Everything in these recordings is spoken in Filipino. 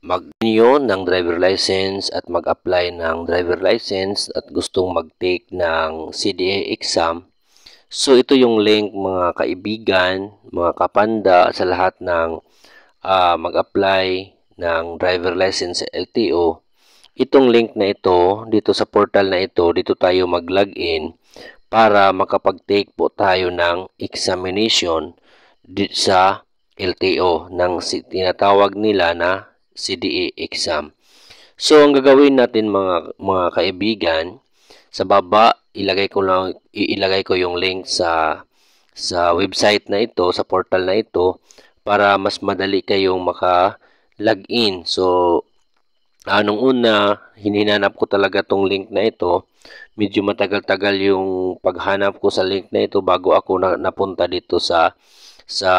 mag ng driver license at mag-apply ng driver license at gustong mag-take ng CDA exam. So ito yung link mga kaibigan, mga kapanda sa lahat ng uh, mag-apply ng driver license LTO. Itong link na ito, dito sa portal na ito, dito tayo mag-login para makapag-take po tayo ng examination sa LTO ng tinatawag nila na CDE exam. So, ang gagawin natin mga, mga kaibigan, sa baba, ilagay ko, lang, ilagay ko yung link sa, sa website na ito, sa portal na ito, para mas madali kayong maka-login. So, anong una, hininanap ko talaga tong link na ito. Medyo matagal-tagal yung paghanap ko sa link na ito bago ako na, napunta dito sa, sa,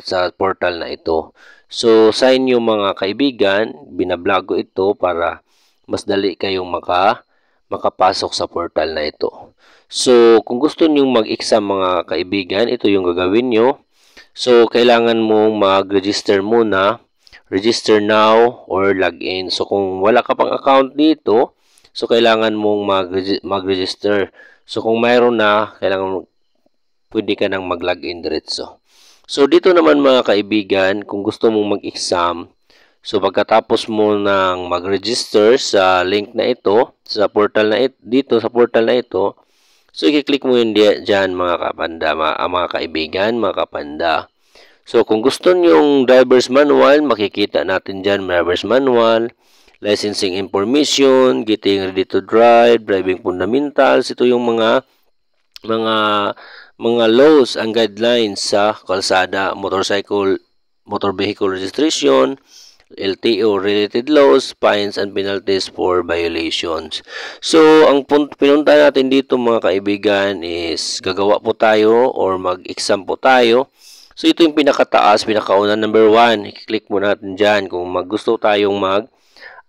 sa portal na ito. So sa inyo mga kaibigan, binablog ko ito para mas dali kayong maka makapasok sa portal na ito. So kung gusto niyo mag-exam mga kaibigan, ito yung gagawin nyo. So kailangan mong mag-register muna, register now or log in. So kung wala ka pang account dito, so kailangan mong mag-register. So kung mayroon na, kailangan pwede ka nang mag-log in diretso. So dito naman mga kaibigan, kung gusto mong mag-exam, so pagkatapos mo ng mag-register sa link na ito, sa portal na ito, dito sa portal na ito, so i-click mo yun diyan mga kapanda, mga, ah, mga kaibigan, mga kapanda. So kung gusto yung driver's manual, makikita natin diyan driver's manual, licensing information, getting ready to drive, driving fundamentals, ito yung mga mga mga laws ang guidelines sa kalsada, motorcycle, motor vehicle registration, LTO related laws, fines and penalties for violations. So, ang pinunta natin dito mga kaibigan is gagawa po tayo or mag-exam po tayo. So, ito yung pinakataas, pinakauna number 1. I-click mo natin dyan kung maggusto tayong mag-exam.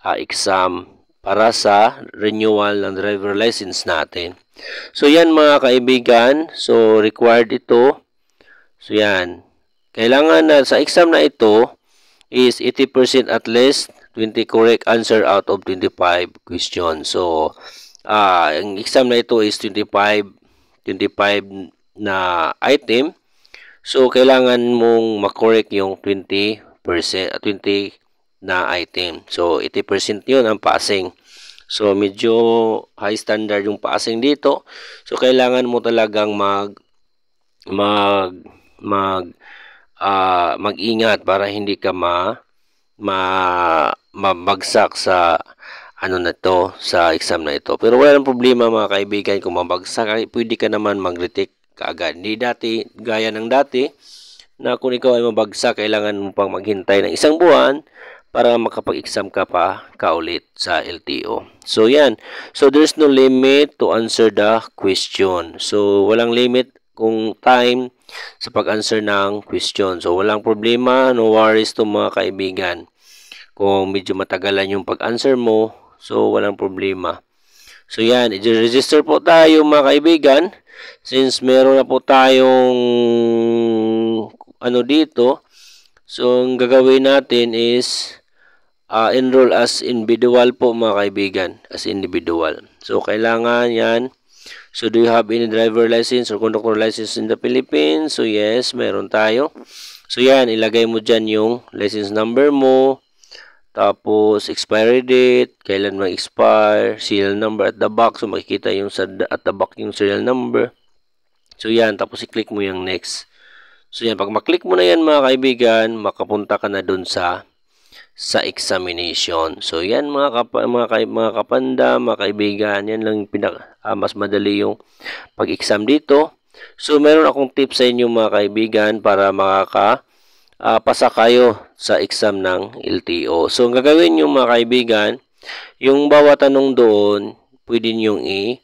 Ah, uh, para sa renewal ng driver license natin. So yan mga kaibigan, so required ito. So yan, kailangan na sa exam na ito is 80% at least 20 correct answer out of 25 questions. So uh, ang exam na ito is 25 25 na item. So kailangan mong ma-correct yung 20% 20 na item. So 80% yun ang passing. So medyo high standard yung passing dito. So kailangan mo talagang mag mag mag uh, mag-ingat para hindi ka ma, ma mabagsak sa ano na to sa exam na ito. Pero walang problema mga kaibigan kung mabagsak, pwede ka naman mag-retake kaagad. Hindi dati gaya ng dati na kung ikaw ay mabagsak, kailangan mo pang maghintay ng isang buwan para makapag-exam ka pa kaulit sa LTO. So, yan. So, there's no limit to answer the question. So, walang limit kung time sa pag-answer ng question. So, walang problema. No worries to mga kaibigan. Kung medyo matagalan yung pag-answer mo, so, walang problema. So, yan. I-register po tayo mga kaibigan. Since meron na po tayong ano dito, So, ang gagawin natin is uh, enroll as individual po mga kaibigan. As individual. So, kailangan yan. So, do you have any driver license or conductor license in the Philippines? So, yes, meron tayo. So, yan. Ilagay mo dyan yung license number mo. Tapos, expiry date. Kailan mag-expire. Serial number at the back. So, makikita yung at the back yung serial number. So, yan. Tapos, i-click mo yung next. So yan, pag maklik mo na yan mga kaibigan, makapunta ka na dun sa sa examination. So yan mga kap mga, ka mga kapanda, mga kaibigan, yan lang pinak ah, mas madali yung pag-exam dito. So meron akong tip sa inyo mga kaibigan para makaka uh, pasa kayo sa exam ng LTO. So ang gagawin niyo mga kaibigan, yung bawat tanong doon, pwede niyo i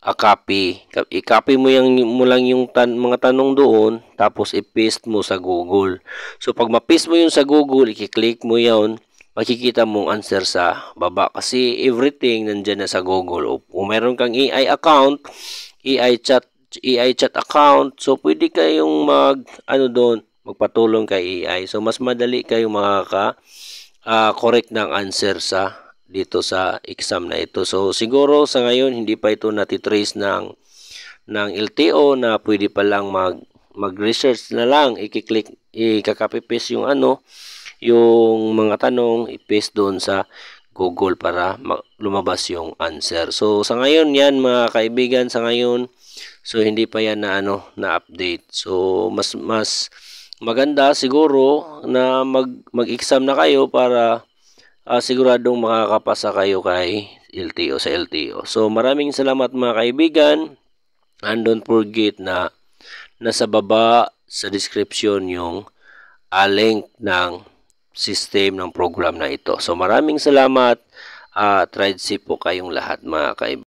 a copy. I-copy mo, yung, mo lang yung tan mga tanong doon, tapos i-paste mo sa Google. So, pag ma-paste mo yun sa Google, i-click mo yun, makikita mong answer sa baba. Kasi everything nandyan na sa Google. O, kung meron kang AI account, AI chat, AI chat account, so pwede kayong mag, ano doon, magpatulong kay AI. So, mas madali kayong makaka-correct ah, uh, ng answer sa dito sa exam na ito. So siguro sa ngayon hindi pa ito natitrace ng ng LTO na pwede pa lang mag mag-research na lang, i-click, i-copy paste yung ano, yung mga tanong, i-paste doon sa Google para lumabas yung answer. So sa ngayon 'yan mga kaibigan, sa ngayon so hindi pa 'yan na ano na update. So mas mas maganda siguro na mag mag-exam na kayo para uh, siguradong makakapasa kayo kay LTO sa LTO. So maraming salamat mga kaibigan and don't forget na nasa baba sa description yung uh, link ng system ng program na ito. So maraming salamat. Uh, tried safe po kayong lahat mga kaibigan.